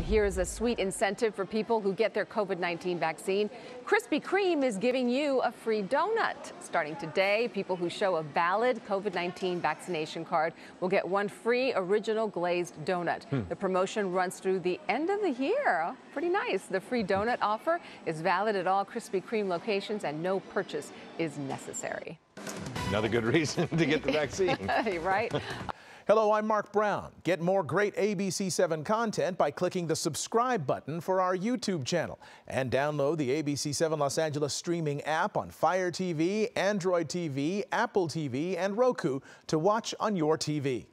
And here's a sweet incentive for people who get their COVID-19 vaccine. Krispy Kreme is giving you a free donut. Starting today, people who show a valid COVID-19 vaccination card will get one free original glazed donut. Hmm. The promotion runs through the end of the year. Pretty nice. The free donut offer is valid at all Krispy Kreme locations and no purchase is necessary. Another good reason to get the vaccine. right? Hello, I'm Mark Brown. Get more great ABC7 content by clicking the subscribe button for our YouTube channel and download the ABC7 Los Angeles streaming app on Fire TV, Android TV, Apple TV, and Roku to watch on your TV.